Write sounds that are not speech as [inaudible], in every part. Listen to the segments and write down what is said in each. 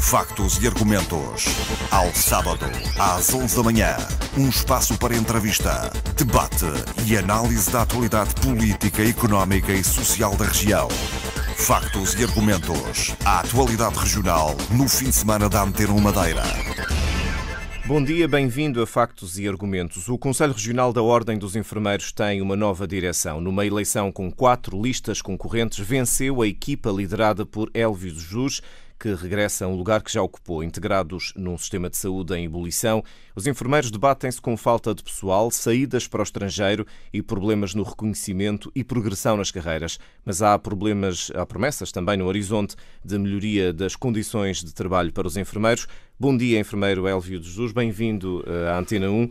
Factos e argumentos. Ao sábado, às 11 da manhã. Um espaço para entrevista, debate e análise da atualidade política, económica e social da região. Factos e argumentos. A atualidade regional no fim de semana da Antena Madeira. Bom dia, bem-vindo a Factos e Argumentos. O Conselho Regional da Ordem dos Enfermeiros tem uma nova direção. Numa eleição com quatro listas concorrentes, venceu a equipa liderada por Elvio Jus que regressa a um lugar que já ocupou. Integrados num sistema de saúde em ebulição, os enfermeiros debatem-se com falta de pessoal, saídas para o estrangeiro e problemas no reconhecimento e progressão nas carreiras. Mas há problemas, há promessas também no horizonte de melhoria das condições de trabalho para os enfermeiros. Bom dia, enfermeiro Elvio de Jesus, bem-vindo eh, à Antena 1.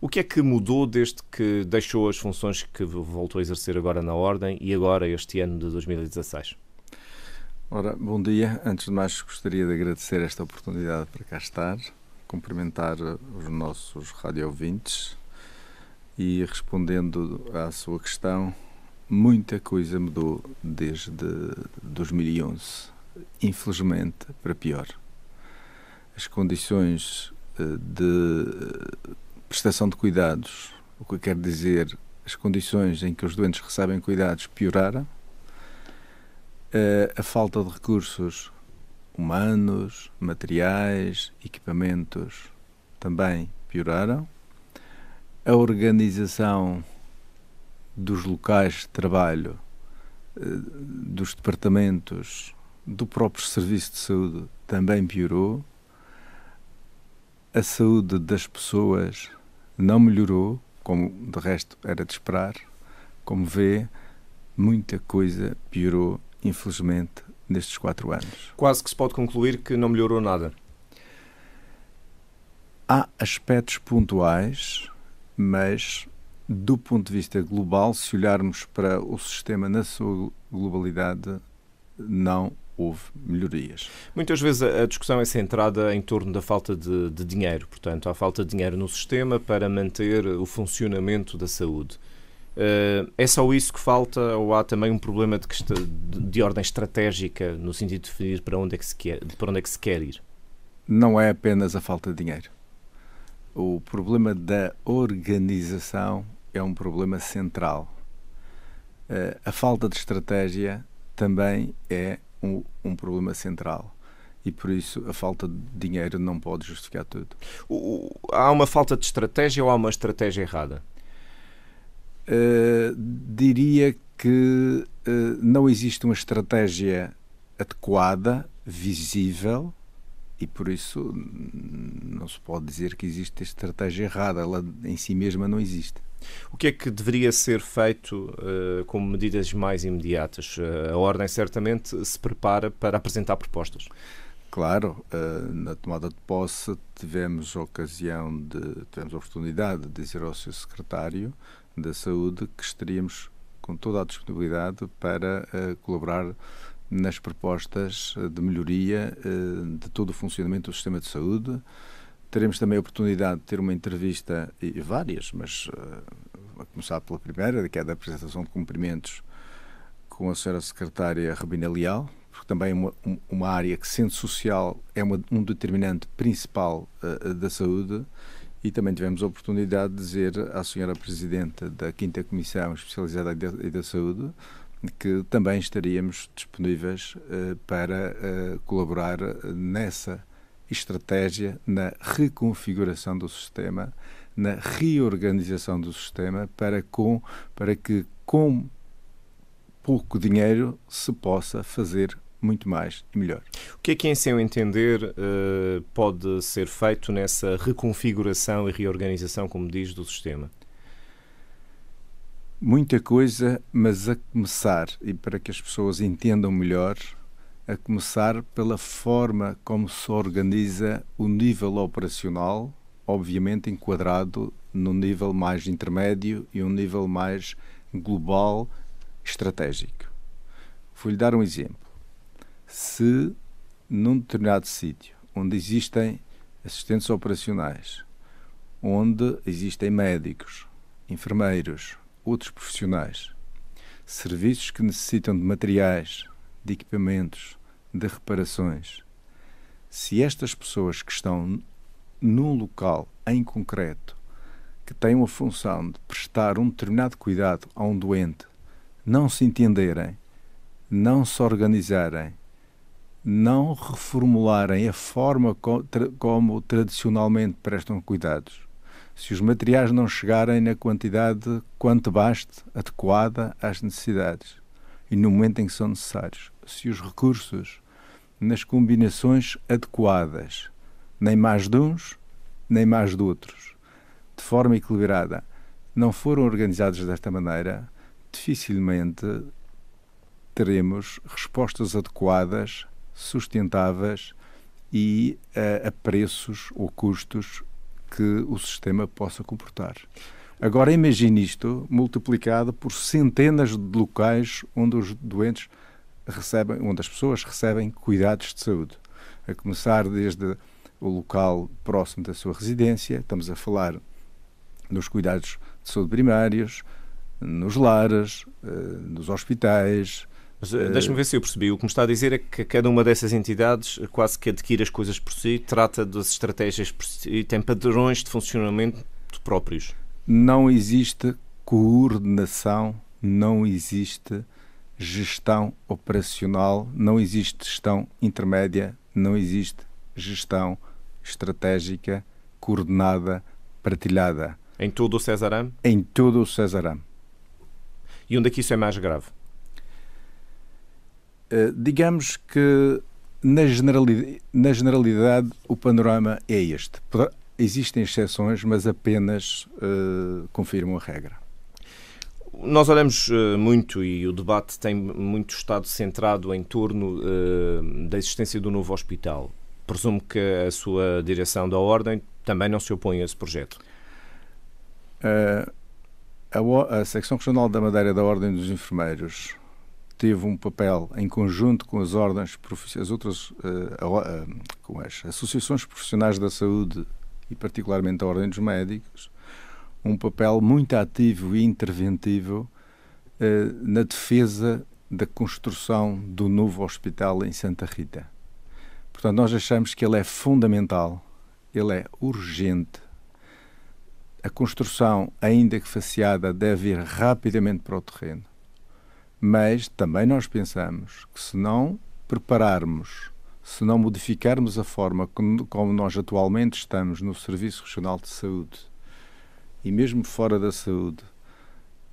O que é que mudou desde que deixou as funções que voltou a exercer agora na Ordem e agora este ano de 2016? Ora, bom dia. Antes de mais, gostaria de agradecer esta oportunidade para cá estar, cumprimentar os nossos radiovintes e respondendo à sua questão, muita coisa mudou desde 2011, infelizmente para pior. As condições eh, de prestação de cuidados, o que quer dizer as condições em que os doentes recebem cuidados pioraram eh, a falta de recursos humanos, materiais, equipamentos também pioraram. A organização dos locais de trabalho, eh, dos departamentos, do próprio serviço de saúde também piorou. A saúde das pessoas não melhorou, como de resto era de esperar. Como vê, muita coisa piorou infelizmente, nestes quatro anos. Quase que se pode concluir que não melhorou nada. Há aspectos pontuais, mas do ponto de vista global, se olharmos para o sistema na sua globalidade, não houve melhorias. Muitas vezes a discussão é centrada em torno da falta de, de dinheiro, portanto, há falta de dinheiro no sistema para manter o funcionamento da saúde. Uh, é só isso que falta ou há também um problema de, de ordem estratégica no sentido de definir para onde, é que se quer, para onde é que se quer ir? Não é apenas a falta de dinheiro. O problema da organização é um problema central. Uh, a falta de estratégia também é um, um problema central e por isso a falta de dinheiro não pode justificar tudo. Há uma falta de estratégia ou há uma estratégia errada? Eh, diria que uh, não existe uma estratégia adequada, visível, e por isso não se pode dizer que existe estratégia errada, ela em si mesma não existe. O que é que deveria ser feito uh, eh, como medidas mais imediatas? Uh, a Ordem certamente se prepara para apresentar propostas. Claro, uh, na tomada de posse tivemos a ocasião de, tivemos a oportunidade de dizer ao seu secretário da Saúde que estaríamos com toda a disponibilidade para uh, colaborar nas propostas eh, de melhoria uh, de todo o funcionamento do sistema de saúde. Teremos também a oportunidade de ter uma entrevista, e várias, mas uh, a começar pela primeira, que é da apresentação de cumprimentos com a senhora secretária Rabina Leal, porque também é uma, uma área que, sendo social, é uma, um determinante principal da saúde e também tivemos a oportunidade de dizer à senhora Presidenta da 5 Comissão Especializada e da Saúde que também estaríamos disponíveis eh, para eh, colaborar nessa estratégia na reconfiguração do sistema, na reorganização do sistema para com para que com pouco dinheiro se possa fazer muito mais e melhor. O que é que, em seu entender, eh, pode ser feito nessa reconfiguração e reorganização, como diz, do sistema? Muita coisa, mas a começar, e para que as pessoas entendam melhor, a começar pela forma como se organiza o nível operacional, obviamente enquadrado num nível mais intermédio e um nível mais global estratégico. Vou-lhe dar um exemplo se num determinado sítio onde existem assistentes operacionais, onde existem médicos, enfermeiros, outros profissionais, serviços que necessitam de materiais, de equipamentos, de reparações, se estas pessoas que estão num local em concreto que têm a função de prestar um determinado cuidado a um doente não se entenderem, não se organizarem não reformularem a forma como tradicionalmente prestam cuidados. Se os materiais não chegarem na quantidade quanto baste, adequada às necessidades e no momento em que são necessários, se os recursos nas combinações adequadas, nem mais de uns, nem mais de outros, de forma equilibrada, não foram organizados desta maneira, dificilmente teremos respostas adequadas sustentáveis e a, eh, a preços ou custos que o sistema possa comportar. Agora imagine isto multiplicado por centenas de locais onde os doentes recebem, onde as pessoas recebem cuidados de saúde. A começar desde o local próximo da sua residência, estamos a falar nos cuidados de saúde primários, nos lares, eh, nos hospitais, eh, deixa-me ver se eu percebi. O que me está a dizer é que cada uma dessas entidades eh, quase que adquire as coisas por si, trata das estratégias por si, tem padrões de funcionamento próprios. Não existe coordenação, não existe gestão operacional, não existe gestão intermédia, não existe gestão estratégica, coordenada, partilhada. Em todo o Cesarame? Em todo o Cesarame. E onde é que isso é mais grave? Eh, digamos que na generalidade, na generalidade, o panorama é este. Existem exceções, mas apenas uh, confirmam a regra. Nós olhamos eh, muito e o debate tem muito estado centrado em torno uh, da existência do novo hospital. Presumo que a sua direção da Ordem também não se opõe a esse projeto. a, a Secção Regional da Madeira da Ordem dos Enfermeiros teve um papel em conjunto com as ordens as outras eh, eh, com as associações profissionais da saúde e particularmente a ordem dos médicos um papel muito ativo e interventivo eh, na defesa da construção do novo hospital em Santa Rita. Portanto, nós achamos que ele é fundamental, ele é urgente. A construção, ainda que faceada, deve ir rapidamente para o terreno mas também nós pensamos que se não prepararmos, se não modificarmos a forma como nós atualmente estamos no Serviço Regional de Saúde e mesmo fora da saúde,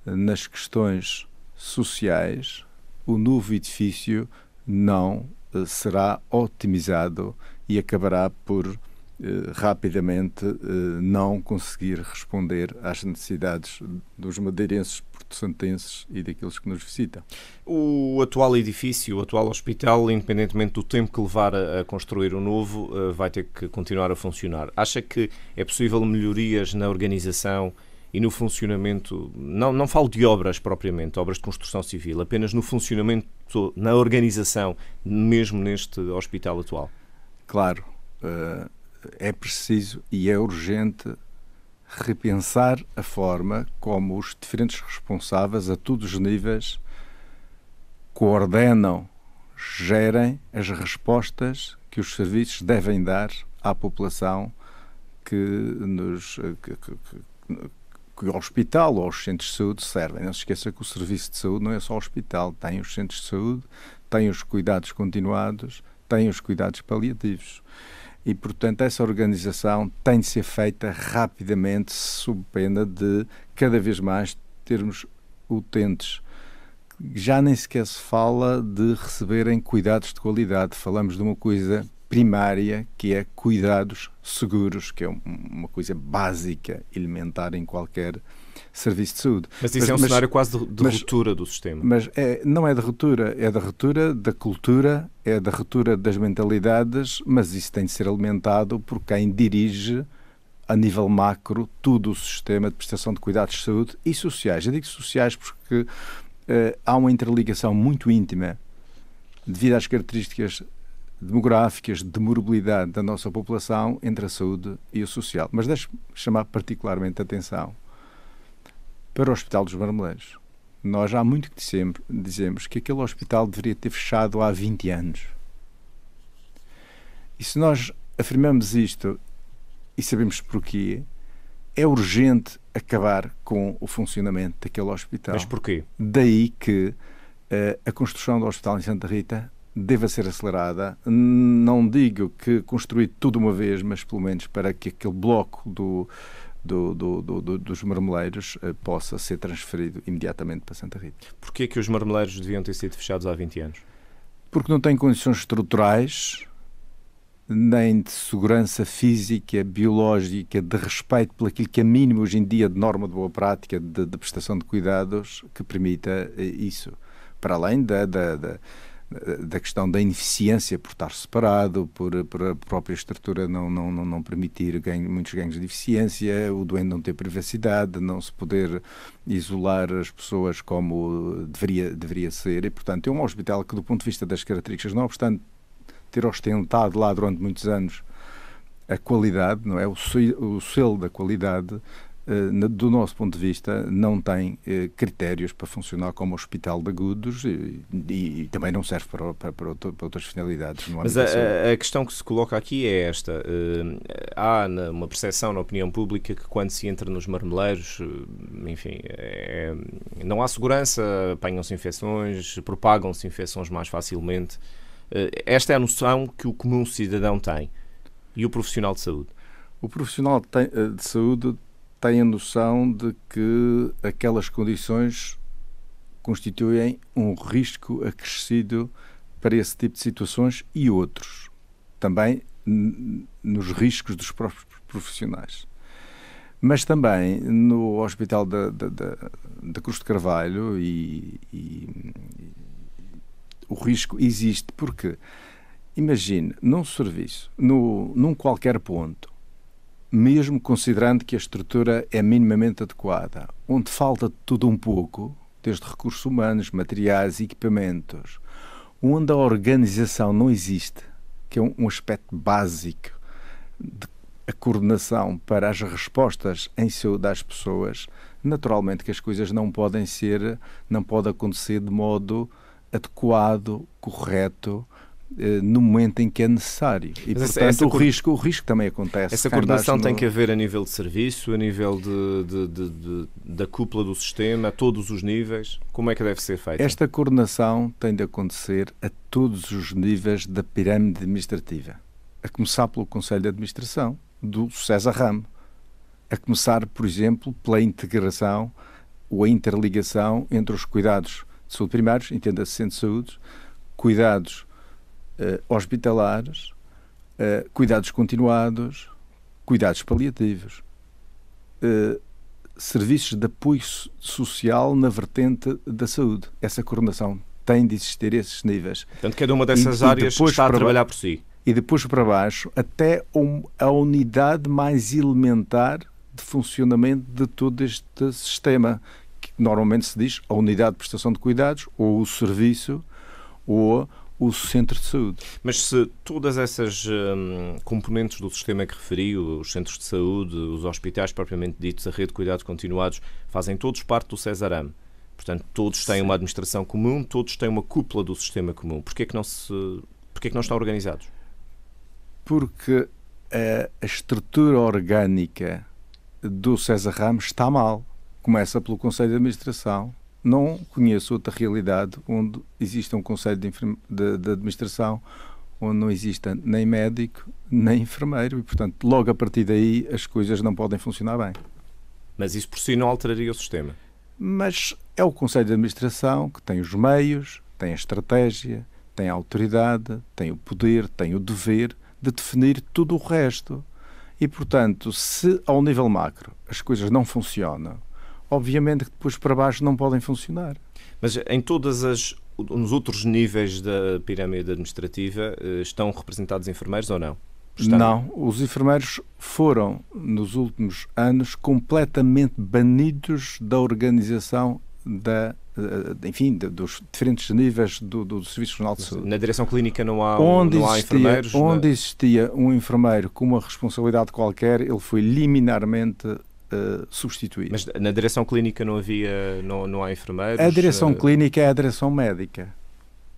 nas questões sociais, o novo edifício não eh, será otimizado e acabará por eh, rapidamente eh, não conseguir responder às necessidades dos madeirenses, santenses e daqueles que nos visitam. O atual edifício, o atual hospital, independentemente do tempo que levar a construir o novo, eh, vai ter que continuar a funcionar. Acha que é possível melhorias na organização e no funcionamento? Não, não falo de obras propriamente, obras de construção civil, apenas no funcionamento, na organização, mesmo neste hospital atual. Claro. Uh é preciso e é urgente repensar a forma como os diferentes responsáveis, a todos os níveis, coordenam, gerem as respostas que os serviços devem dar à população que nos. Que, que, que, que o hospital ou os centros de saúde servem. Não se esqueça que o serviço de saúde não é só o hospital, tem os centros de saúde, tem os cuidados continuados, tem os cuidados paliativos e, portanto, essa organização tem de ser feita rapidamente, sob pena de cada vez mais termos utentes. Já nem sequer se fala de receberem cuidados de qualidade, falamos de uma coisa primária que é cuidados seguros, que é uma coisa básica, elementar em qualquer serviço de saúde. Mas isso mas, é um mas, cenário quase de, de mas, ruptura do sistema. Mas é, não é de ruptura, é da ruptura da cultura, é da ruptura das mentalidades, mas isso tem de ser alimentado por quem dirige a nível macro todo o sistema de prestação de cuidados de saúde e sociais. Eu digo sociais porque eh, há uma interligação muito íntima devido às características demográficas de morbilidade da nossa população entre a saúde e o social. Mas deixe-me chamar particularmente a atenção para o Hospital dos Marmeleiros. Nós há muito que dizemos, dizemos que aquele hospital deveria ter fechado há 20 anos. E se nós afirmamos isto e sabemos porquê, é urgente acabar com o funcionamento daquele hospital. Mas porquê? Daí que uh, a construção do hospital em Santa Rita deva ser acelerada. Não digo que construir tudo uma vez, mas pelo menos para que aquele bloco do do, do, do, dos marmeleiros eh, possa ser transferido imediatamente para Santa Rita. Porquê que os marmeleiros deviam ter sido fechados há 20 anos? Porque não têm condições estruturais, nem de segurança física, biológica, de respeito por aquilo que é mínimo hoje em dia de norma de boa prática, de, de prestação de cuidados, que permita eh, isso. Para além da, da, da da questão da ineficiência por estar separado, por, por a própria estrutura não, não, não, permitir ganho, muitos ganhos de eficiência, o doente não ter privacidade, não se poder isolar as pessoas como deveria, deveria ser. E, portanto, é um hospital que, do ponto de vista das características, não obstante ter ostentado lá durante muitos anos a qualidade, não é? O selo da qualidade eh, do nosso ponto de vista, não tem eh, critérios para funcionar como hospital de agudos e, e também não serve para, para, para, outras finalidades. Mas a, a, questão que se coloca aqui é esta. Eh, há uma percepção na opinião pública que quando se entra nos marmeleiros, enfim, é, é, não há segurança, apanham-se infecções, propagam-se infecções mais facilmente. Esta é a noção que o comum cidadão tem e o profissional de saúde. O profissional de saúde têm a noção de que aquelas condições constituem um risco acrescido para esse tipo de situações e outros, também nos riscos dos próprios profissionais. Mas também no Hospital da, da, da, da Cruz de Carvalho e, e, e, o risco existe porque, imagine, num serviço, no, num qualquer ponto, mesmo considerando que a estrutura é minimamente adequada, onde falta tudo um pouco, desde recursos humanos, materiais, e equipamentos, onde a organização não existe, que é um, aspecto básico de a coordenação para as respostas em saúde das pessoas, naturalmente que as coisas não podem ser, não pode acontecer de modo adequado, correto eh, no momento em que é necessário. E, Mas portanto, essa, o, risco, o risco também acontece. Essa coordenação no... tem que haver a nível de serviço, a nível de, de, de, de, da cúpula do sistema, a todos os níveis. Como é que deve ser feita? Esta coordenação tem de acontecer a todos os níveis da pirâmide administrativa. A começar pelo Conselho de Administração do César Ramo. A começar, por exemplo, pela integração ou a interligação entre os cuidados de saúde primários, entenda-se centro de saúde, cuidados eh, hospitalares, eh, cuidados continuados, cuidados paliativos, eh, serviços de apoio social na vertente da saúde. Essa coordenação tem de existir esses níveis. Portanto, cada uma dessas e, áreas e está a trabalhar por si. E depois para baixo, até a unidade mais elementar de funcionamento de todo este sistema, que normalmente se diz a unidade de prestação de cuidados, ou o serviço, ou o centro de saúde. Mas se todas essas hum, componentes do sistema que referi, os centros de saúde, os hospitais propriamente ditos, a rede de cuidados continuados, fazem todos parte do Cesarame, portanto todos têm Sim. uma administração comum, todos têm uma cúpula do sistema comum, porquê que não, se, porquê que não estão organizados? Porque a, a estrutura orgânica do César Ramos está mal. Começa pelo Conselho de Administração, não conheço outra realidade onde exista um conselho de, de, de administração onde não exista nem médico nem enfermeiro e, portanto, logo a partir daí as coisas não podem funcionar bem. Mas isso por si não alteraria o sistema? Mas é o Conselho de Administração que tem os meios, tem a estratégia, tem a autoridade, tem o poder, tem o dever de definir tudo o resto. E, portanto, se ao nível macro as coisas não funcionam, obviamente que depois para baixo não podem funcionar. Mas em todas as nos outros níveis da pirâmide administrativa eh, estão representados enfermeiros ou não? Estão... Não, os enfermeiros foram nos últimos anos completamente banidos da organização da eh, enfim, dos diferentes níveis do, do Serviço Regional de Saúde. Na direção clínica não há, onde não existia, há enfermeiros? É? Onde existia um enfermeiro com uma responsabilidade qualquer, ele foi liminarmente eh, substituir. Mas na direção clínica não havia, não, não há enfermeiros? A direção eh? clínica é a direção médica.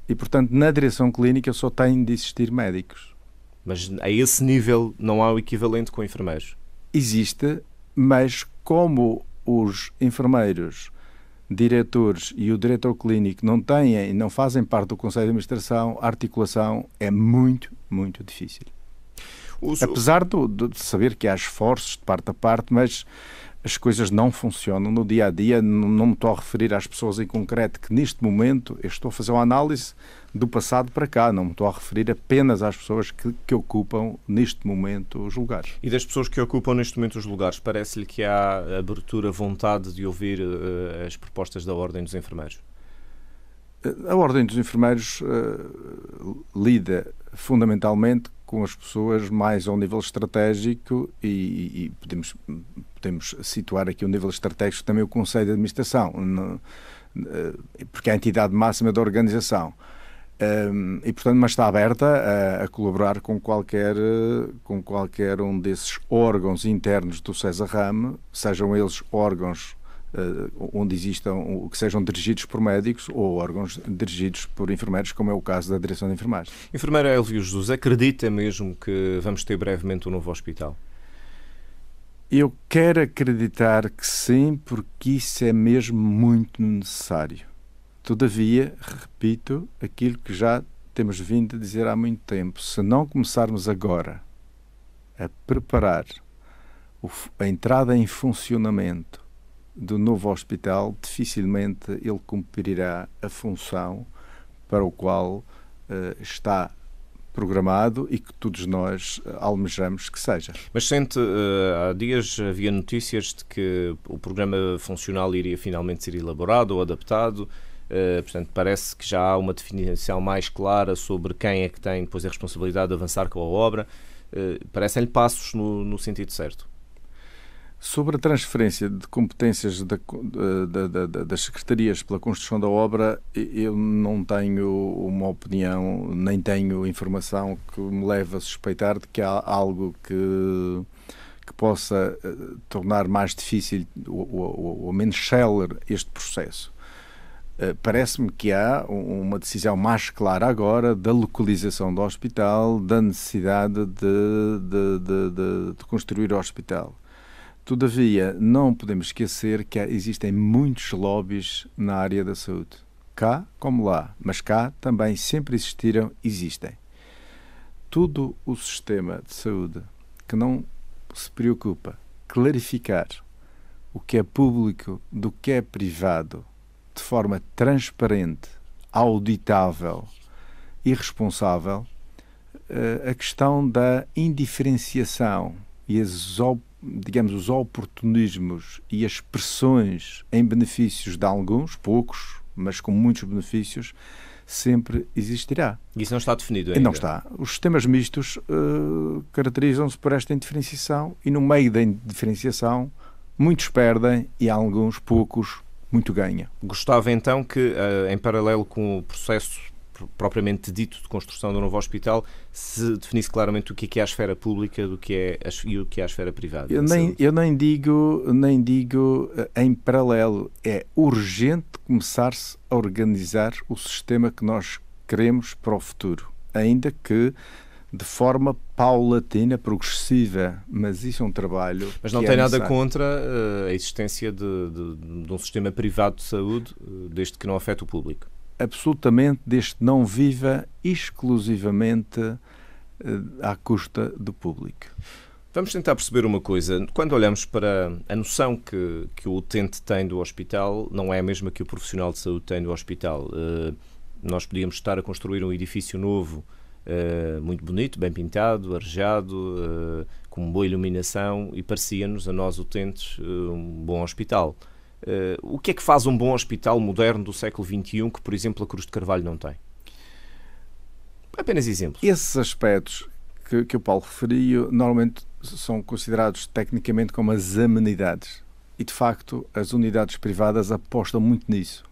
E, portanto, na direção clínica só têm de existir médicos. Mas a esse nível não há o equivalente com enfermeiros? Existe, mas como os enfermeiros diretores e o diretor clínico não têm e não fazem parte do Conselho de Administração, a articulação é muito, muito difícil. Os... Apesar do, de saber que há esforços de parte a parte, mas as coisas não funcionam no dia a dia. Não, não me estou a referir às pessoas em concreto, que neste momento eu estou a fazer uma análise do passado para cá, não me estou a referir apenas às pessoas que, que ocupam neste momento os lugares. E das pessoas que ocupam neste momento os lugares, parece-lhe que há abertura, vontade de ouvir uh, as propostas da Ordem dos Enfermeiros? Eh, a Ordem dos Enfermeiros uh, lida fundamentalmente com as pessoas mais ao nível estratégico e, e podemos, podemos situar aqui o nível estratégico também o Conselho de Administração, eh, porque é a entidade máxima da organização. Um, ehm, e portanto, mas está aberta a, a, colaborar com qualquer, com qualquer um desses órgãos internos do César Rame, sejam eles órgãos eh, onde existam, que sejam dirigidos por médicos ou órgãos dirigidos por enfermeiros, como é o caso da Direção de Enfermagem. Enfermeira Elvio Jesus, acredita mesmo que vamos ter brevemente um novo hospital? Eu quero acreditar que sim, porque isso é mesmo muito necessário. Todavia, repito aquilo que já temos vindo a dizer há muito tempo: se não começarmos agora a preparar a entrada em funcionamento do novo hospital, dificilmente ele cumprirá a função para o qual uh, está programado e que todos nós eh, almejamos que seja. Mas sente, eh, há dias havia notícias de que o programa funcional iria finalmente ser elaborado ou adaptado. Uh, portanto, parece que já há uma definição mais clara sobre quem é que tem depois a responsabilidade de avançar com a obra. Uh, Parecem-lhe passos no, no sentido certo. Sobre a transferência de competências da, da, da, das secretarias pela construção da obra, eu não tenho uma opinião, nem tenho informação que me leve a suspeitar de que há algo que, que possa eh, tornar mais difícil ou, ou, ou menos célere este processo. Eh, parece-me que há uma decisão mais clara agora da localização do hospital, da necessidade de, de, de, de construir o hospital Todavia, não podemos esquecer que existem muitos lobbies na área da saúde, cá como lá, mas cá também sempre existiram, existem. Todo o sistema de saúde que não se preocupa clarificar o que é público do que é privado de forma transparente, auditável e responsável, eh, a questão da indiferenciação e as opções digamos, os oportunismos e as pressões em benefícios de alguns, poucos, mas com muitos benefícios, sempre existirá. Isso não está definido ainda? não está. Os sistemas mistos uh, caracterizam-se por esta indiferenciação e no meio da indiferenciação muitos perdem e alguns poucos muito ganham. Gostava então que, uh, em paralelo com o processo propriamente dito de construção do novo hospital se definisse claramente o que é, é a esfera pública do que é e o que é a esfera privada. Eu nem, eu nem digo, nem digo eh, em paralelo. É urgente começar-se a organizar o sistema que nós queremos para o futuro, ainda que de forma paulatina, progressiva, mas isso é um trabalho. Mas não é tem é nada contra uh, a existência de, de, de um sistema privado de saúde, uh, desde que não afeta o público absolutamente deste não viva exclusivamente eh, à custa do público. Vamos tentar perceber uma coisa. Quando olhamos para a noção que, que o utente tem do hospital, não é a mesma que o profissional de saúde tem do hospital. Eh, nós podíamos estar a construir um edifício novo, eh, muito bonito, bem pintado, arejado, com boa iluminação e parecia-nos, a nós utentes, um bom hospital. Uh, o que é que faz um bom hospital moderno do século XXI que, por exemplo, a Cruz de Carvalho não tem? Apenas exemplos. Esses aspectos que, que o Paulo referiu normalmente são considerados tecnicamente como as amenidades. E, de facto, as unidades privadas apostam muito nisso.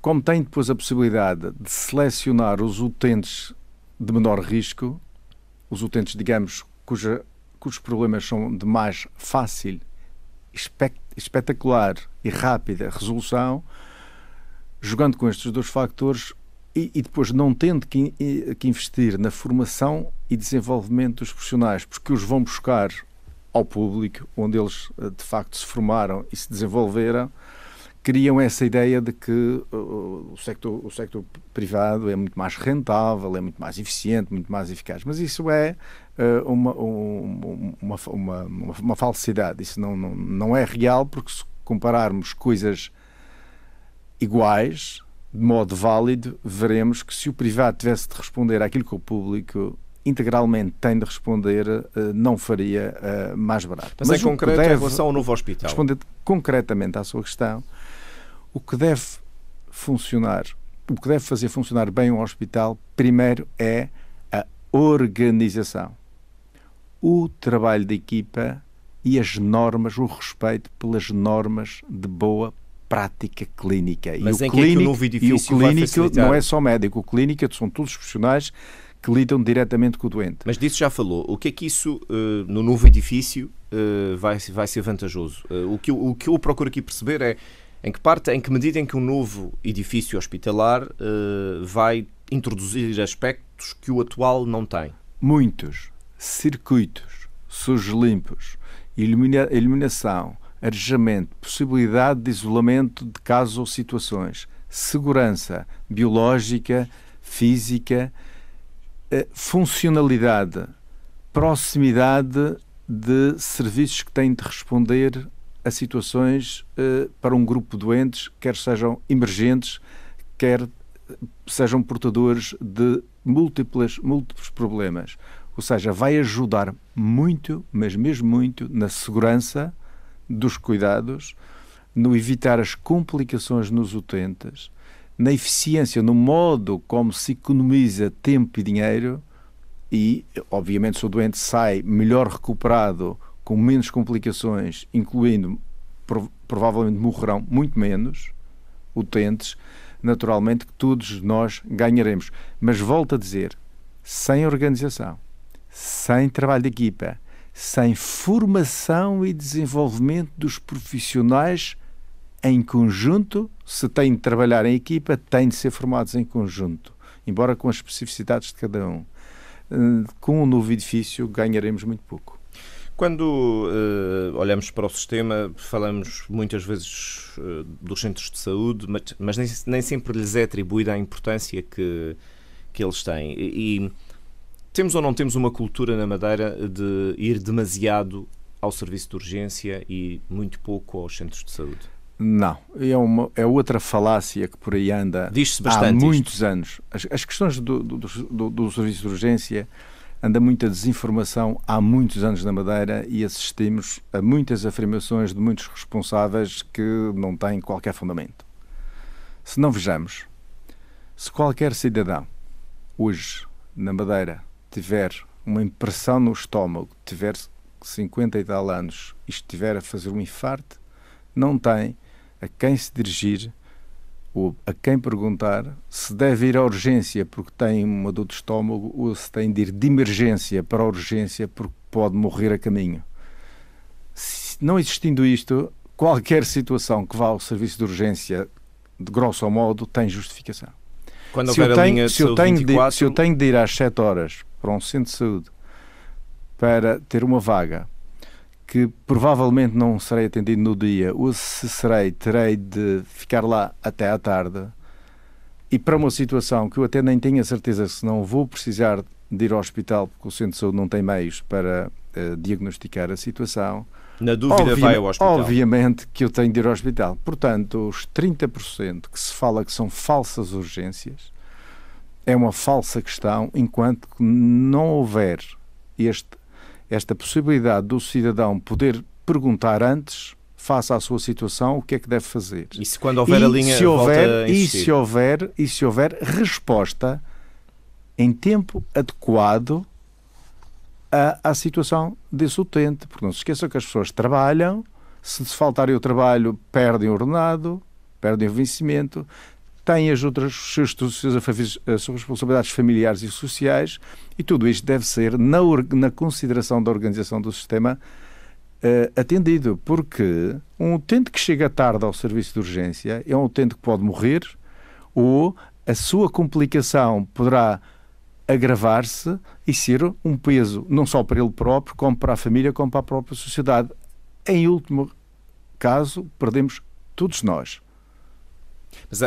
Como tem depois a possibilidade de selecionar os utentes de menor risco, os utentes, digamos, cuja, cujos problemas são de mais fácil espetacular e rápida resolução, jogando com estes dois factores e, e, depois não tendo que, que investir na formação e desenvolvimento dos profissionais, porque os vão buscar ao público, onde eles eh, de facto se formaram e se desenvolveram, criam essa ideia de que eh, o sector, o sector privado é muito mais rentável, é muito mais eficiente, muito mais eficaz. Mas isso é eh, uma, uma, uma, uma, falsidade. Isso não, não, não é real, porque se compararmos coisas iguais, de modo válido, veremos que se o privado tivesse de responder àquilo que o público integralmente tem de responder, eh, não faria eh, mais barato. Mas, Mas em concreto, em relação ao novo hospital. Respondendo concretamente à sua questão, o que deve funcionar, o que deve fazer funcionar bem um hospital, primeiro é a organização o trabalho da equipa e as normas, o respeito pelas normas de boa prática clínica. Mas é e o clínico, é e o clínico não é só médico, o clínico é são todos os profissionais que lidam diretamente com o doente. Mas disso já falou. O que é que isso, eh, no novo edifício, eh, vai, vai ser vantajoso? Eh, o, que, o que eu procuro aqui perceber é em que parte, em que medida em que o um novo edifício hospitalar vai introduzir aspectos que o atual não tem? Muitos circuitos, sujos limpos, ilumina iluminação, arejamento, possibilidade de isolamento de casos ou situações, segurança biológica, física, eh, funcionalidade, proximidade de serviços que têm de responder a situações eh, para um grupo de doentes, quer sejam emergentes, quer eh, sejam portadores de múltiplas, múltiplos problemas. Ou seja, vai ajudar muito, mas mesmo muito, na segurança dos cuidados, no evitar as complicações nos utentes, na eficiência, no modo como se economiza tempo e dinheiro. E, obviamente, se o doente sai melhor recuperado, com menos complicações, incluindo provavelmente morrerão muito menos utentes, naturalmente que todos nós ganharemos. Mas volto a dizer, sem organização, sem trabalho de equipa, sem formação e desenvolvimento dos profissionais em conjunto, se têm de trabalhar em equipa, têm de ser formados em conjunto, embora com as especificidades de cada um. Eh, com o um novo edifício ganharemos muito pouco. Quando uh, olhamos para o sistema, falamos muitas vezes uh, dos centros de saúde, mas, mas nem, nem, sempre lhes é atribuída a importância que, que eles têm. E, e temos ou não temos uma cultura na Madeira de ir demasiado ao serviço de urgência e muito pouco aos centros de saúde? Não, é, uma, é outra falácia que por aí anda há muitos isto. anos. As, as questões do, do, do, do, serviço de urgência anda muita desinformação há muitos anos na Madeira e assistimos a muitas afirmações de muitos responsáveis que não têm qualquer fundamento. Se não vejamos, se qualquer cidadão hoje na Madeira tiver uma impressão no estômago, tiver 50 e tal anos e estiver a fazer um infarto, não tem a quem se dirigir ou a quem perguntar se deve ir à urgência porque tem uma dor de estômago ou se tem de ir de emergência para a urgência porque pode morrer a caminho. Se não existindo isto, qualquer situação que vá ao serviço de urgência, de grosso modo, tem justificação. Quando se eu tenho, de, se eu tenho de ir às 7 horas para um centro de saúde para ter uma vaga que provavelmente não serei atendido no dia, ou se serei, terei de ficar lá até à tarde, e para uma situação que eu até nem tenho a certeza se não vou precisar de ir ao hospital, porque o centro de saúde não tem meios para uh, diagnosticar a situação. Na dúvida, vai ao hospital. Obviamente que eu tenho de ir ao hospital. Portanto, os 30% que se fala que são falsas urgências, é uma falsa questão enquanto não houver este, esta possibilidade do cidadão poder perguntar antes face à sua situação o que é que deve fazer. E se quando houver e a linha se houver, e se houver e se houver resposta em tempo adequado à, à situação desse utente, porque não se esqueçam que as pessoas trabalham, se faltarem o trabalho perdem o ordenado, perdem o vencimento, têm as outras seus, seus, as eh, suas responsabilidades familiares e sociais, e tudo isto deve ser, na, na consideração da organização do sistema, uh, atendido, porque um utente que chega tarde ao serviço de urgência é um utente que pode morrer ou a sua complicação poderá agravar-se e ser um peso, não só para ele próprio, como para a família, como para a própria sociedade. Em último caso, perdemos todos nós. Mas uh,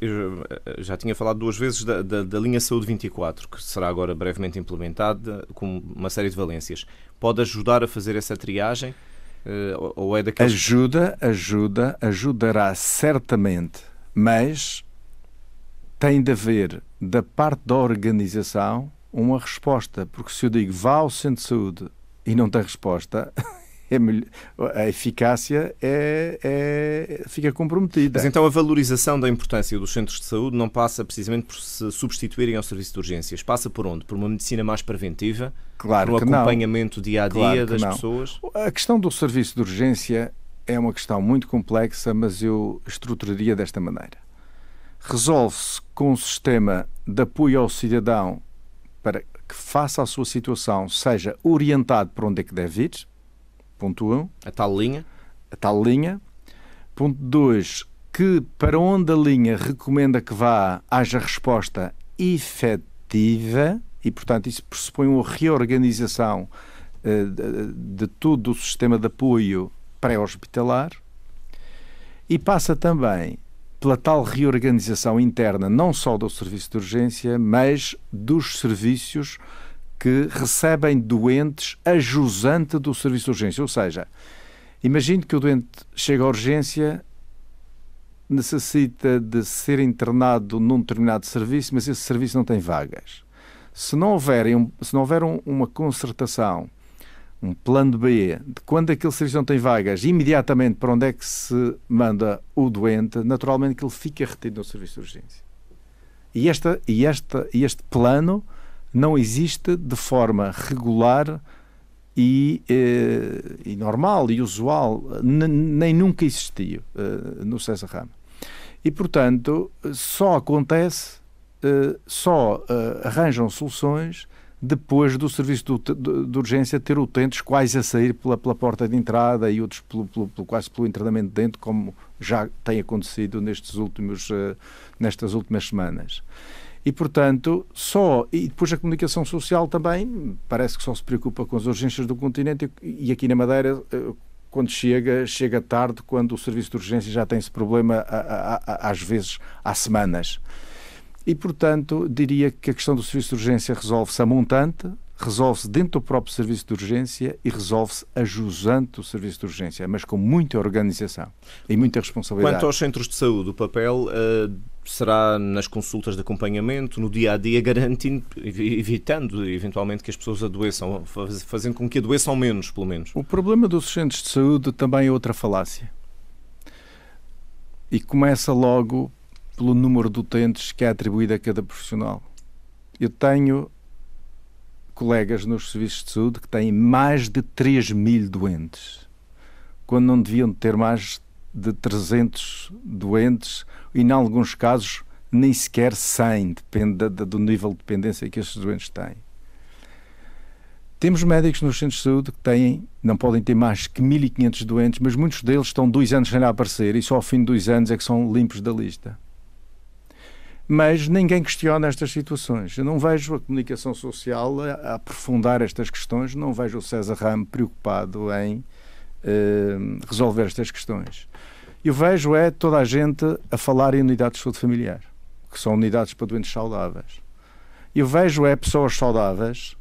eu eh, já tinha falado duas vezes da, da, da, linha Saúde 24, que será agora brevemente implementada, com uma série de valências. Pode ajudar a fazer essa triagem? Uh, ou é daqueles... Ajuda, ajuda, ajudará certamente, mas tem de haver, da parte da organização, uma resposta. Porque se eu digo vá ao centro de saúde e não tem resposta, [laughs] é, a eficácia é, é, fica comprometida. Mas então a valorização da importância dos centros de saúde não passa precisamente por se substituírem ao serviço de urgências. Passa por onde? Por uma medicina mais preventiva? Claro por um acompanhamento não. dia a dia claro das não. pessoas? A questão do serviço de urgência é uma questão muito complexa, mas eu estruturaria desta maneira. Resolve-se com um sistema de apoio ao cidadão para que, face à sua situação, seja orientado para onde é que deve ir Ponto 1. Um. A tal linha. A tal linha. Ponto 2. Que para onde a linha recomenda que vá, haja resposta efetiva e, portanto, isso pressupõe uma reorganização uh, de todo o sistema de apoio pré-hospitalar e passa também pela tal reorganização interna, não só do serviço de urgência, mas dos serviços que recebem doentes a jusante do serviço de urgência. Ou seja, imagine que o doente chega à urgência, necessita de ser internado num determinado serviço, mas esse serviço não tem vagas. Se não houver, se não houver uma concertação, um plano B, de quando aquele serviço não tem vagas, imediatamente para onde é que se manda o doente, naturalmente que ele fica retido no serviço de urgência. E, esta, e, esta, e este plano não existe de forma regular e, e, eh, e normal e usual, nem nunca existiu eh, no César Rama. E, portanto, só acontece, eh, só arranjam soluções depois do serviço de, de, de urgência ter utentes quase a sair pela, pela porta de entrada e outros pelo, pelo, pelo, quase pelo internamento de dentro, como já tem acontecido nestes últimos, nestas últimas semanas. E, portanto, só. E depois a comunicação social também parece que só se preocupa com as urgências do continente e aqui na Madeira. Eh, quando chega, chega tarde, quando o serviço de urgência já tem esse problema, às vezes há semanas. E, portanto, diria que a questão do serviço de urgência resolve-se a montante, resolve-se dentro do próprio serviço de urgência e resolve-se ajusando o serviço de urgência, mas com muita organização e muita responsabilidade. Quanto aos centros de saúde, o papel uh, será nas consultas de acompanhamento, no dia a dia, garantindo, evitando eventualmente que as pessoas adoeçam, fazendo com que adoeçam menos, pelo menos. O problema dos centros de saúde também é outra falácia. E começa logo pelo número de utentes que é atribuído a cada profissional. Eu tenho colegas nos serviços de saúde que têm mais de 3 mil doentes, quando não deviam ter mais de 300 doentes e, em alguns casos, nem sequer 100, depende do nível de dependência que esses doentes têm. Temos médicos nos centros de saúde que têm, não podem ter mais que 1.500 doentes, mas muitos deles estão dois anos sem aparecer e só ao fim de dois anos é que são limpos da lista. Mas ninguém questiona estas situações. Eu não vejo a comunicação social a aprofundar estas questões, não vejo o César Ramos preocupado em eh, resolver estas questões. Eu vejo é toda a gente a falar em unidades de saúde familiar, que são unidades para doentes saudáveis. Eu vejo é pessoas saudáveis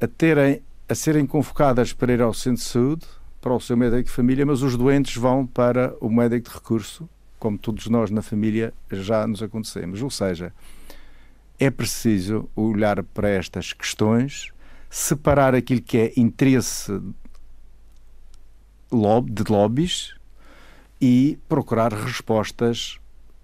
a terem a serem convocadas para ir ao centro de saúde, para o seu médico de família, mas os doentes vão para o médico de recurso, como todos nós na família já nos acontecemos. Ou seja, é preciso olhar para estas questões, separar aquilo que é interesse de lobbies e procurar respostas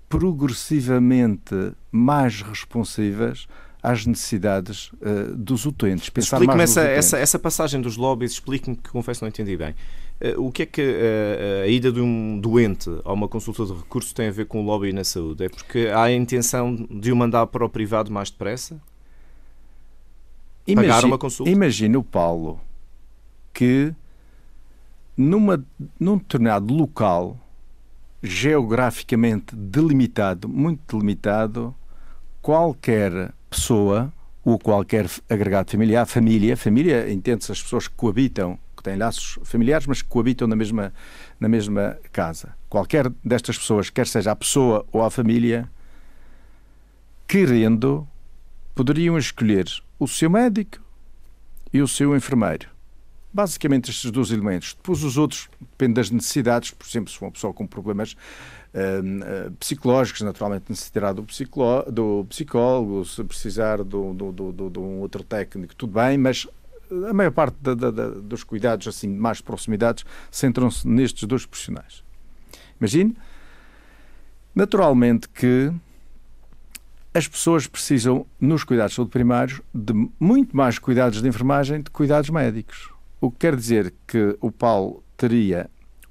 progressivamente mais responsivas às necessidades uh, dos utentes. Explique-me essa, essa, essa, passagem dos lobbies, explique-me que confesso não entendi bem. Uh, o que é que uh, a ida de um doente a uma consulta de recursos tem a ver com o lobby na saúde? É porque há a intenção de o mandar para o privado mais depressa? Imagina, Pagar uma consulta? Imagina o Paulo que numa, num determinado local geograficamente delimitado, muito delimitado, qualquer pessoa ou qualquer agregado familiar, família, família entende-se as pessoas que coabitam, que têm laços familiares, mas que coabitam na mesma, na mesma casa. Qualquer destas pessoas, quer seja a pessoa ou a família, querendo, poderiam escolher o seu médico e o seu enfermeiro basicamente estes dois elementos. Depois os outros, depende das necessidades, por exemplo, se for uma pessoa com problemas hum, hum, psicológicos, naturalmente necessitará do, do psicólogo, se precisar de um outro técnico, tudo bem, mas a maior parte da, da, da, dos cuidados assim de mais proximidades centram-se nestes dois profissionais. Imagine, naturalmente que as pessoas precisam, nos cuidados de saúde primários, de muito mais cuidados de enfermagem do que cuidados médicos. O que quer dizer que o Paulo teria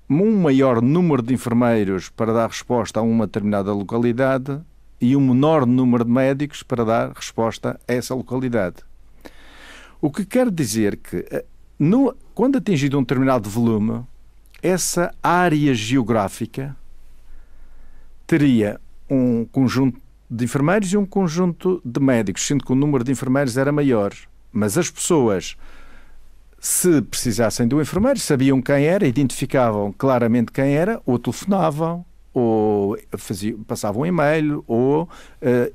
um maior número de enfermeiros para dar resposta a uma determinada localidade e um menor número de médicos para dar resposta a essa localidade. O que quer dizer que, eh, no, quando atingido um determinado volume, essa área geográfica teria um conjunto de enfermeiros e um conjunto de médicos, sendo que o número de enfermeiros era maior. Mas as pessoas se precisassem do enfermeiro, sabiam quem era, identificavam claramente quem era, ou telefonavam, ou faziam, passavam um e-mail, ou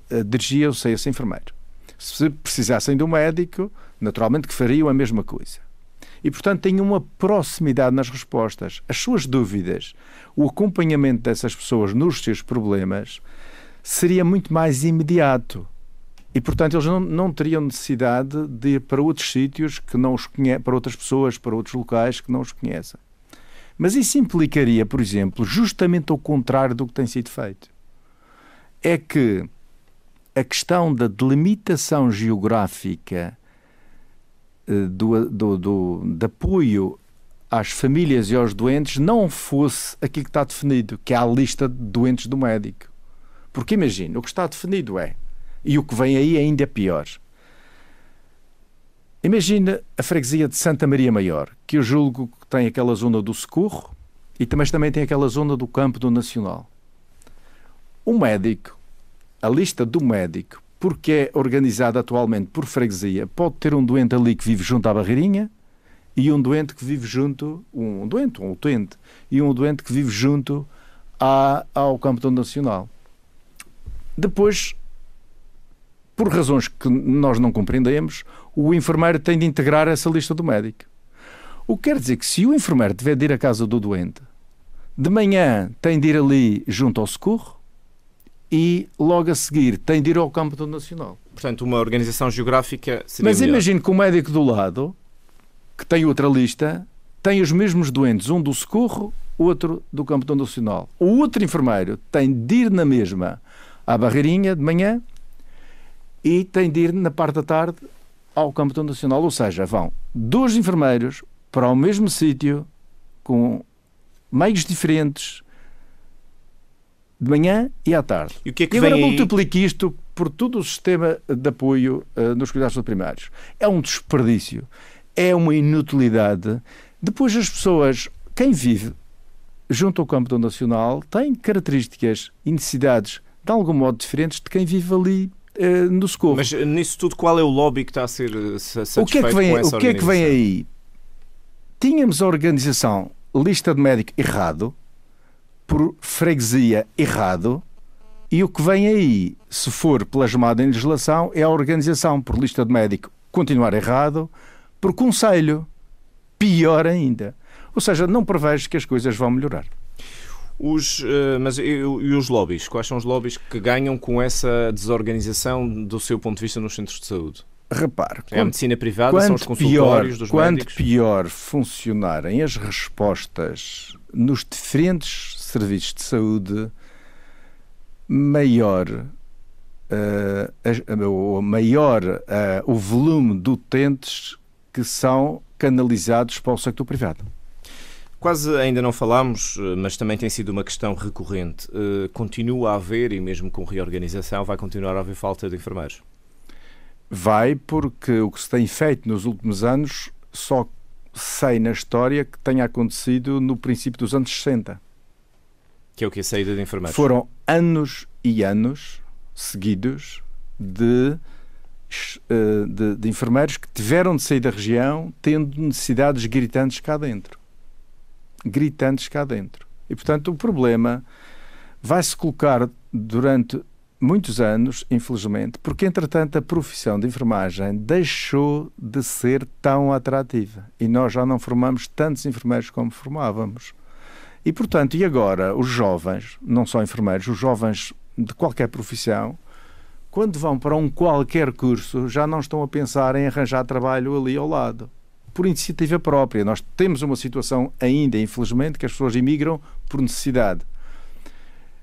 uh, dirigiam-se a esse enfermeiro. Se precisassem do médico, naturalmente que fariam a mesma coisa. E, portanto, tem uma proximidade nas respostas. As suas dúvidas, o acompanhamento dessas pessoas nos seus problemas seria muito mais imediato e, portanto, eles não, não teriam necessidade de ir para outros sítios que não os conhecem, para outras pessoas, para outros locais que não os conhecem. Mas isso implicaria, por exemplo, justamente o contrário do que tem sido feito. É que a questão da delimitação geográfica eh, do, do, do, de apoio às famílias e aos doentes não fosse aquilo que está definido, que é a lista de doentes do médico. Porque imagina, o que está definido é e o que vem aí é ainda é pior. Imagina a freguesia de Santa Maria Maior, que eu julgo que tem aquela zona do Socorro e também, também tem aquela zona do Campo do Nacional. O médico, a lista do médico, porque é organizada atualmente por freguesia, pode ter um doente ali que vive junto à barreirinha e um doente que vive junto, um doente, um utente, e um doente que vive junto à, ao Campo do Nacional. Depois por razões que nós não compreendemos, o enfermeiro tem de integrar essa lista do médico. O que quer dizer que se o enfermeiro tiver de ir à casa do doente, de manhã tem de ir ali junto ao socorro e logo a seguir tem de ir ao campo do Nacional. Portanto, uma organização geográfica seria Mas imagine que o médico do lado, que tem outra lista, tem os mesmos doentes, um do socorro, outro do campo do Nacional. O outro enfermeiro tem de ir na mesma à barreirinha de manhã e têm de ir na parte da tarde ao campo nacional, ou seja, vão dois enfermeiros para o mesmo sítio com meios diferentes de manhã e à tarde. E, o que é que agora multiplique isto por todo o sistema de apoio uh, nos cuidados primários. É um desperdício, é uma inutilidade. Depois as pessoas, quem vive junto ao campo nacional, tem características e necessidades de algum modo diferentes de quem vive ali eh, Mas eh, nisso tudo, qual é o lobby que está a ser eh, é satisfeito o que é que vem, O que é que vem aí? Tínhamos a organização lista de médico errado, por freguesia errado, e o que vem aí, se for plasmado em legislação, é a organização por lista de médico continuar errado, por conselho, pior ainda. Ou seja, não prevejo que as coisas vão melhorar. Os, eh, mas e, e os lobbies? Quais são os lobbies que ganham com essa desorganização do seu ponto de vista nos centros de saúde? Repare, é a medicina privada, são os consultórios pior, dos quanto médicos. Quanto pior funcionarem as respostas nos diferentes serviços de saúde, maior, uh, maior uh, o volume de utentes que são canalizados para o sector privado. Quase ainda não falámos, eh, mas também tem sido uma questão recorrente. Uh, continua a haver, e mesmo com reorganização, vai continuar a haver falta de enfermeiros? Vai, porque o que se tem feito nos últimos anos só sei na história que tenha acontecido no princípio dos anos 60. Que é o que a saída de enfermeiros? Foram anos e anos seguidos de, eh, de, de enfermeiros que tiveram de sair da região tendo necessidades gritantes cá dentro gritantes cá dentro. E, portanto, o problema vai-se colocar durante muitos anos, infelizmente, porque, entretanto, a profissão de enfermagem deixou de ser tão atrativa e nós já não formamos tantos enfermeiros como formávamos. E, portanto, e agora os jovens, não só enfermeiros, os jovens de qualquer profissão, quando vão para um qualquer curso, já não estão a pensar em arranjar trabalho ali ao lado por iniciativa própria. Nós temos uma situação ainda, infelizmente, que as pessoas imigram por necessidade.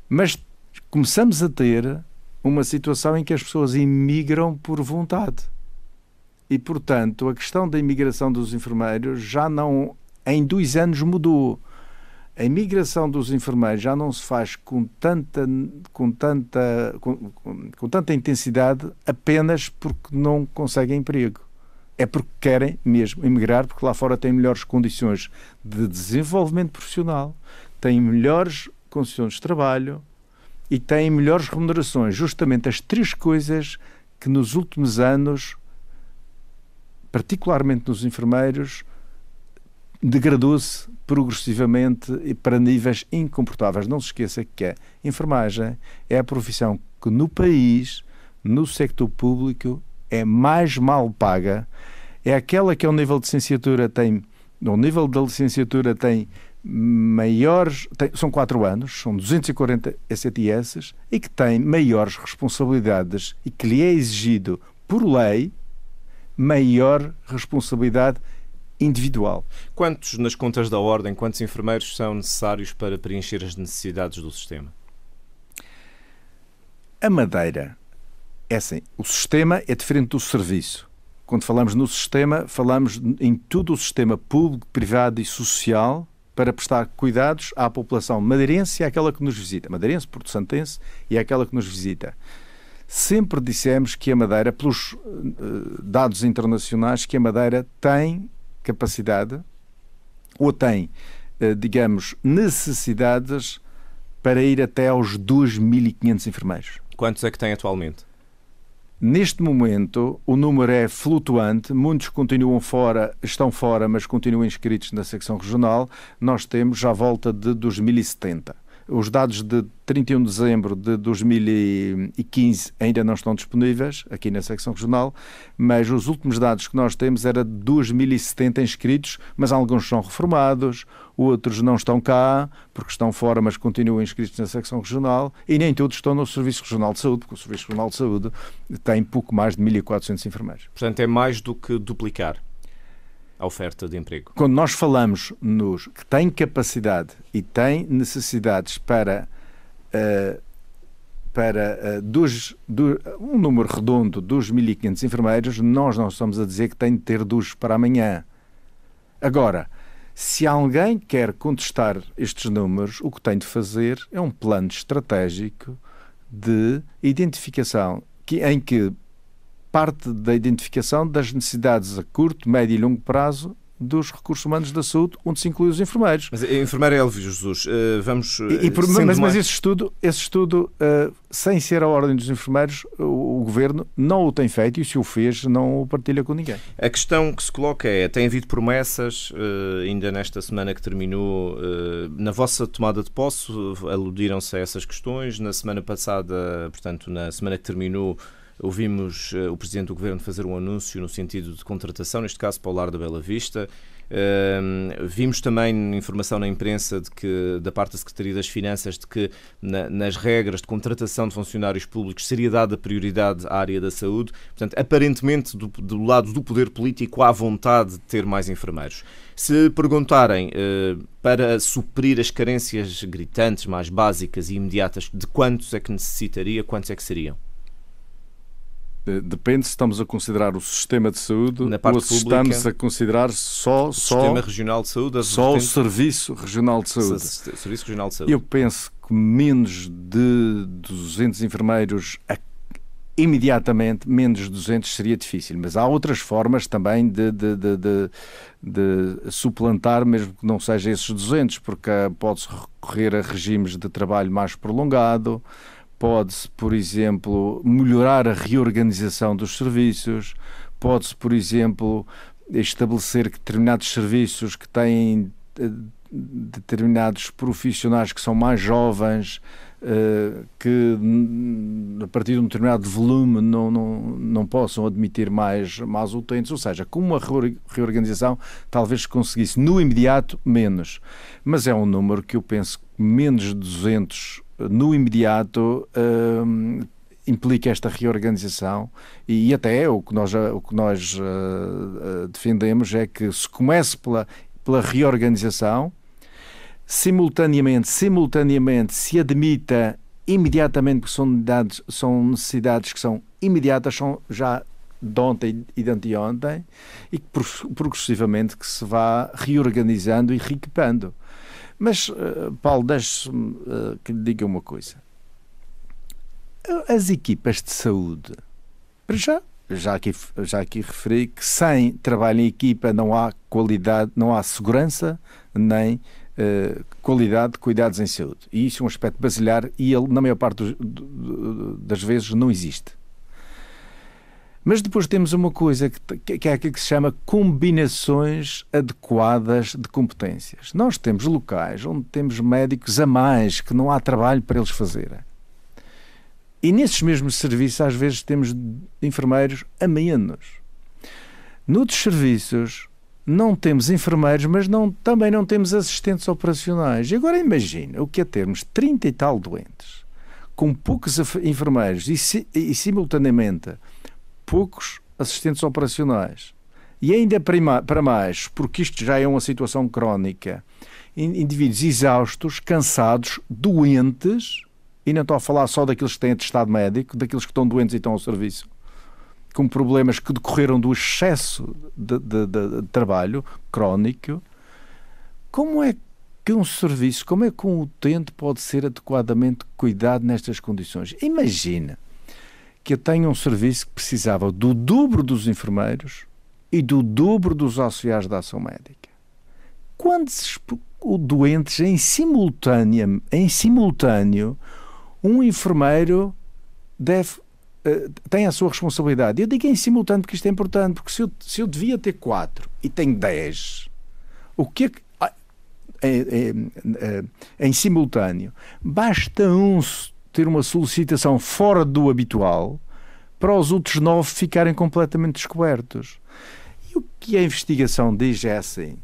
Mas começamos a ter uma situação em que as pessoas imigram por vontade. E, portanto, a questão da imigração dos enfermeiros já não. Em dois anos mudou. A imigração dos enfermeiros já não se faz com tanta, com tanta, com, com, com tanta intensidade apenas porque não conseguem emprego é porque querem mesmo emigrar, porque lá fora têm melhores condições de desenvolvimento profissional, têm melhores condições de trabalho e têm melhores remunerações. Justamente as três coisas que nos últimos anos, particularmente nos enfermeiros, degradou-se progressivamente e para níveis incomportáveis. Não se esqueça que a enfermagem é a profissão que no país, no sector público, é mais mal paga é aquela que ao é nível de licenciatura tem, ao nível da licenciatura tem maiores, tem, são 4 anos, são 240 STS e que tem maiores responsabilidades e que lhe é exigido por lei maior responsabilidade individual. Quantos nas contas da ordem, quantos enfermeiros são necessários para preencher as necessidades do sistema? A Madeira é assim, o sistema é diferente do serviço. Quando falamos no sistema, falamos em todo o sistema público, privado e social para prestar cuidados à população madeirense e àquela que nos visita, madeirense, porto-santense e àquela que nos visita. Sempre dissemos que a Madeira, pelos eh, dados internacionais, que a Madeira tem capacidade ou tem, eh, digamos, necessidades para ir até aos 2.500 enfermeiros. Quantos é que tem atualmente? Neste momento, o número é flutuante, muitos continuam fora, estão fora, mas continuam inscritos na secção regional. Nós temos já volta de 2070. Os dados de 31 de dezembro de 2015 ainda não estão disponíveis aqui na secção regional, mas os últimos dados que nós temos era de 2.070 inscritos, mas alguns são reformados, outros não estão cá, porque estão fora, mas continuam inscritos na secção regional, e nem todos estão no Serviço Regional de Saúde, porque o Serviço Regional de Saúde tem pouco mais de 1.400 enfermeiros. Portanto, é mais do que duplicar a oferta de emprego. Quando nós falamos nos que têm capacidade e têm necessidades para, uh, para uh, dos, do, um número redondo dos 1.500 enfermeiros, nós não estamos a dizer que têm de ter dos para amanhã. Agora, se alguém quer contestar estes números, o que tem de fazer é um plano estratégico de identificação que, em que parte da identificação das necessidades a curto, médio e longo prazo dos recursos humanos da saúde, onde se inclui os enfermeiros. Mas a enfermeira Elvio Jesus, eh, vamos. E, eh, e por, mas, mais... esse estudo, esse estudo eh, sem ser a ordem dos enfermeiros, o, governo não o tem feito e se o fez, não o partilha com ninguém. A questão que se coloca é: tem havido promessas, ainda nesta semana que terminou, na vossa tomada de posse, aludiram-se a essas questões, na semana passada, portanto, na semana que terminou Ouvimos eh, o Presidente do Governo fazer um anúncio no sentido de contratação, neste caso para o Lar da Bela Vista. Uh, vimos também informação na imprensa de que, da parte da Secretaria das Finanças de que na, nas regras de contratação de funcionários públicos seria dada prioridade à área da saúde. Portanto, aparentemente, do, do lado do poder político, há vontade de ter mais enfermeiros. Se perguntarem uh, para suprir as carências gritantes, mais básicas e imediatas, de quantos é que necessitaria, quantos é que seriam? Eh, depende se estamos a considerar o sistema de saúde ou se pública, estamos a considerar só o só, sistema regional de saúde, só o serviço regional de saúde. Serviço regional de saúde. Eu penso que menos de 200 enfermeiros a imediatamente menos de 200 seria difícil, mas há outras formas também de, de, de, de, suplantar, mesmo que não seja esses 200, porque ah, pode-se recorrer a regimes de trabalho mais prolongado, Pode-se, por exemplo, melhorar a reorganização dos serviços, pode-se, por exemplo, estabelecer que determinados serviços que têm eh, determinados profissionais que são mais jovens, eh, que a partir de um determinado volume não, não, não possam admitir mais, mais utentes, ou seja, com uma reorganização talvez conseguisse no imediato menos, mas é um número que eu penso que menos de 200 no imediato hum, implica esta reorganização e até o que nós, o que nós uh, defendemos é que se comece pela, pela reorganização, simultaneamente, simultaneamente se admita imediatamente que são necessidades, são necessidades que são imediatas, são já de ontem e de anteontem, e que progressivamente que se vá reorganizando e reequipando. Mas, eh, Paulo, deixe-me eh, que lhe diga uma coisa. As equipas de saúde, para já, já aqui, já aqui referi que sem trabalho em equipa não há qualidade, não há segurança nem uh, qualidade de cuidados em saúde. E isso é um aspecto basilar e ele, na maior parte das vezes, não existe. Mas depois temos uma coisa que, que é aquilo que se chama combinações adequadas de competências. Nós temos locais onde temos médicos a mais que não há trabalho para eles fazerem. E nesses mesmos serviços, às vezes, temos enfermeiros a menos. Noutros serviços, não temos enfermeiros, mas não, também não temos assistentes operacionais. E agora imagina o que é termos 30 e tal doentes, com poucos enfermeiros e, e simultaneamente poucos assistentes operacionais. E ainda para mais, porque isto já é uma situação crónica, indivíduos exaustos, cansados, doentes, e não estou a falar só daqueles que têm atestado médico, daqueles que estão doentes e estão ao serviço, com problemas que decorreram do excesso de, de, de, de trabalho crónico. Como é que um serviço, como é que um utente pode ser adequadamente cuidado nestas condições? Imagina que tenha um serviço que precisava do dobro dos enfermeiros e do dobro dos auxiliares da ação médica. Quando se, o doentes em simultâneo, em simultâneo, um enfermeiro deve eh, tem a sua responsabilidade. Eu digo em simultâneo porque isto é importante, porque se eu, se eu devia ter quatro e tenho dez, o que é que ah, em, em, eh, em, simultâneo. Basta um ter uma solicitação fora do habitual para os outros nove ficarem completamente descobertos. E o que a investigação diz é assim: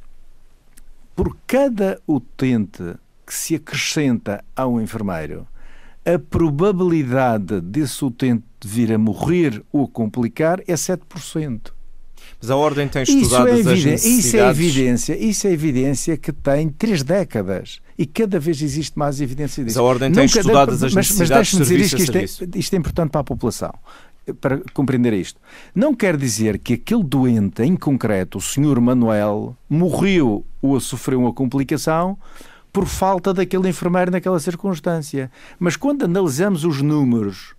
por cada utente que se acrescenta a um enfermeiro, a probabilidade desse utente vir a morrer ou complicar é 7%. Mas a Ordem tem estudado isso é as necessidades... Isso é evidência, isso é evidência que tem três décadas e cada vez existe mais evidência disso. Mas a Ordem tem Nunca estudado as necessidades mas, mas de serviço dizer isto, é, isto é importante para a população para compreender isto. Não quer dizer que aquele doente em concreto, o senhor Manuel, morreu ou sofreu uma complicação por falta daquele enfermeiro naquela circunstância. Mas quando analisamos os números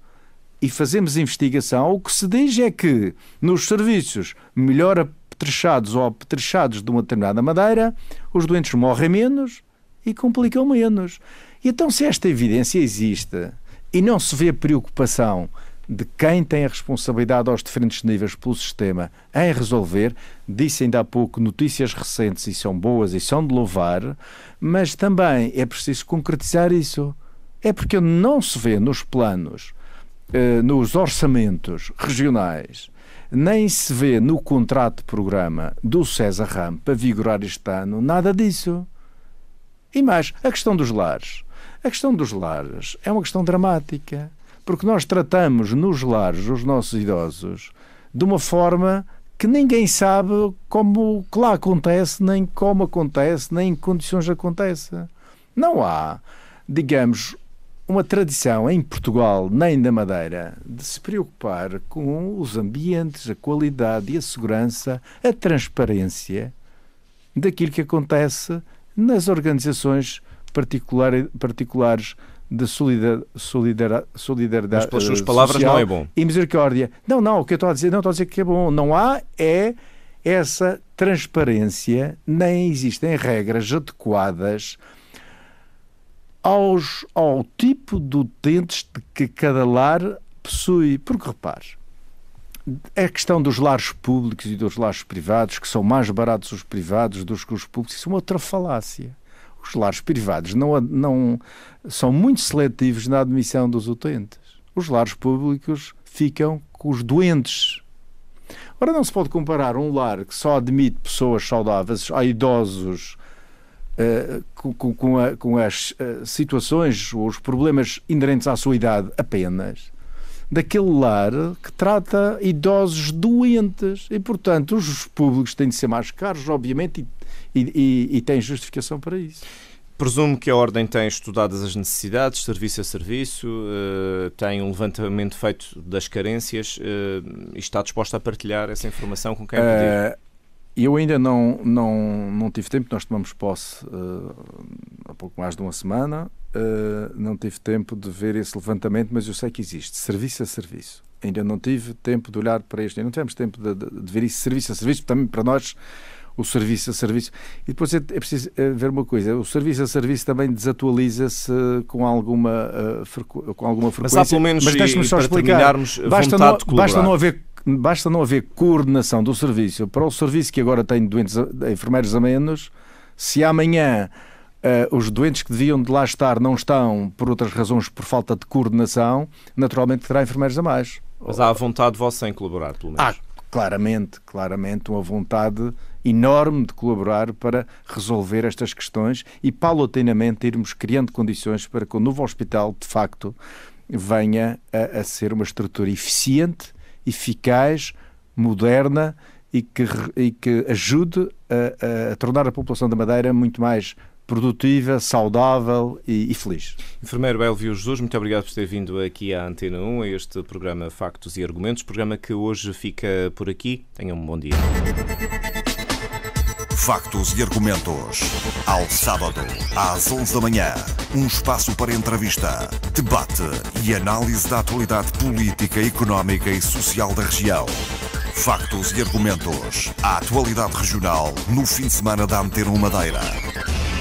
e fazemos investigação, o que se diz é que nos serviços melhor apetrechados ou apetrechados de uma determinada madeira, os doentes morrem menos e complicam menos. E então, se esta evidência existe e não se vê preocupação de quem tem a responsabilidade aos diferentes níveis pelo sistema em resolver, disse ainda há pouco notícias recentes e são boas e são de louvar, mas também é preciso concretizar isso. É porque não se vê nos planos eh, nos orçamentos regionais, nem se vê no contrato de programa do César Ram para vigorar este ano nada disso. E mais, a questão dos lares. A questão dos lares é uma questão dramática, porque nós tratamos nos lares os nossos idosos de uma forma que ninguém sabe como que lá acontece, nem como acontece, nem em que condições acontece. Não há, digamos, uma tradição em Portugal, nem da Madeira, de se preocupar com os ambientes, a qualidade e a segurança, a transparência daquilo que acontece nas organizações particular, particulares de solidar, solidar, solidariedade. Mas pelas suas palavras não é bom. E misericórdia. Não, não, o que eu estou a dizer, não estou a dizer que é bom. Não há é essa transparência, nem existem regras adequadas aos, ao tipo de utentes de que cada lar possui. Porque repare, é a questão dos lares públicos e dos lares privados, que são mais baratos os privados dos que os públicos, isso é uma outra falácia. Os lares privados não, não são muito seletivos na admissão dos utentes. Os lares públicos ficam com os doentes. Ora, não se pode comparar um lar que só admite pessoas saudáveis a idosos eh, com, com, a, com as eh, situações ou os problemas inerentes à sua idade apenas, daquele lar que trata idosos doentes. E, portanto, os públicos têm de ser mais caros, obviamente, e, e, e têm justificação para isso. Presumo que a Ordem tem estudadas as necessidades, serviço a serviço, eh, tem um levantamento feito das carências e está disposta a partilhar essa informação com quem pedir. Eu ainda não, não, não tive tempo, nós tomamos posse uh, há pouco mais de uma semana, uh, não tive tempo de ver esse levantamento, mas eu sei que existe, serviço a serviço. Ainda não tive tempo de olhar para isto, ainda não tivemos tempo de, de, de ver isso serviço a serviço, também para nós o serviço a serviço. E depois é, é preciso eh, ver uma coisa: o serviço a serviço também desatualiza-se com alguma, uh, com alguma frequência. Mas há pelo menos, mas deixe-me só explicar. Basta não, basta não haver basta não haver coordenação do serviço para o serviço que agora tem doentes, enfermeiros a menos, se amanhã uh, os doentes que deviam de lá estar não estão por outras razões, por falta de coordenação, naturalmente terá enfermeiros a mais. Mas há a vontade vossa em colaborar, pelo menos. Há, ah, claramente, claramente, uma vontade enorme de colaborar para resolver estas questões e paulatinamente irmos criando condições para que o novo hospital, de facto, venha a, a ser uma estrutura eficiente eficaz, moderna e que, e que ajude a, a, tornar a população da Madeira muito mais produtiva, saudável e, e feliz. Enfermeiro Elvio Jesus, muito obrigado por ter vindo aqui à Antena 1, a este programa Factos e Argumentos, programa que hoje fica por aqui. Tenham um bom dia factos e argumentos. Ao sábado, às 11 da manhã, um espaço para entrevista, debate e análise da atualidade política, económica e social da região. Factos e argumentos. A atualidade regional no fim de semana da Antena Madeira.